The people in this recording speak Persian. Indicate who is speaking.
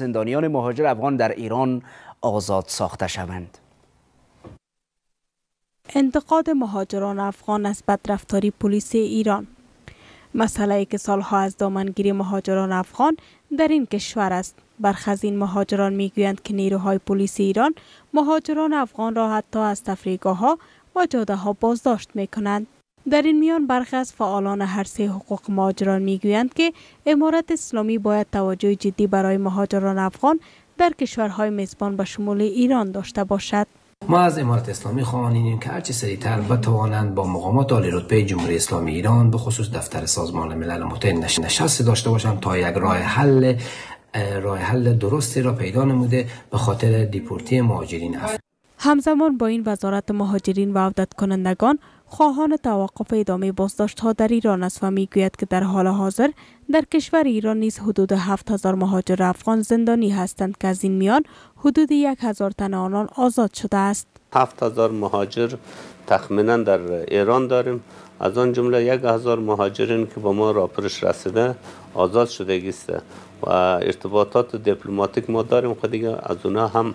Speaker 1: زندانیان مهاجر افغان در ایران آزاد ساخته شوند.
Speaker 2: انتقاد مهاجران افغان از بدرفتاری پلیس ایران مسئله ای که سالها از دامنگیری مهاجران افغان در این کشور است برخزین این مهاجران میگویند که نیروهای پلیس ایران مهاجران افغان را حتی از تفریگاه ها و جاده ها بازداشت میکنند در این میان برخی از فعالان هر سه حقوق مهاجران میگویند که امارت اسلامی باید توجه جدی برای مهاجران افغان در کشورهای میزبان به شمول ایران داشته باشد
Speaker 1: ما از امارت اسلامی خواهانیم که هرچه سریعتر بتوانند با مقامات عالی رتبه جمهوری اسلامی ایران به خصوص دفتر سازمان ملل متحد نشست داشته باشند تا یک راه حل راه حل درستی را پیدا نموده به خاطر دیپورتی مهاجرین افغان
Speaker 2: همزمان با این وزارت مهاجرین و عودت کنندگان خواهان توقف ادامه بازداشت ها در ایران است و گوید که در حال حاضر در کشور ایران نیز حدود 7000 مهاجر افغان زندانی هستند که از این میان حدود 1000 تن آنان آزاد شده است
Speaker 3: 7000 مهاجر تخمینا در ایران داریم از آن جمله هزار مهاجرین که با ما راپرش رسیده آزاد شده است و ارتباطات دیپلماتیک ما داریم خود دیگه از اونها هم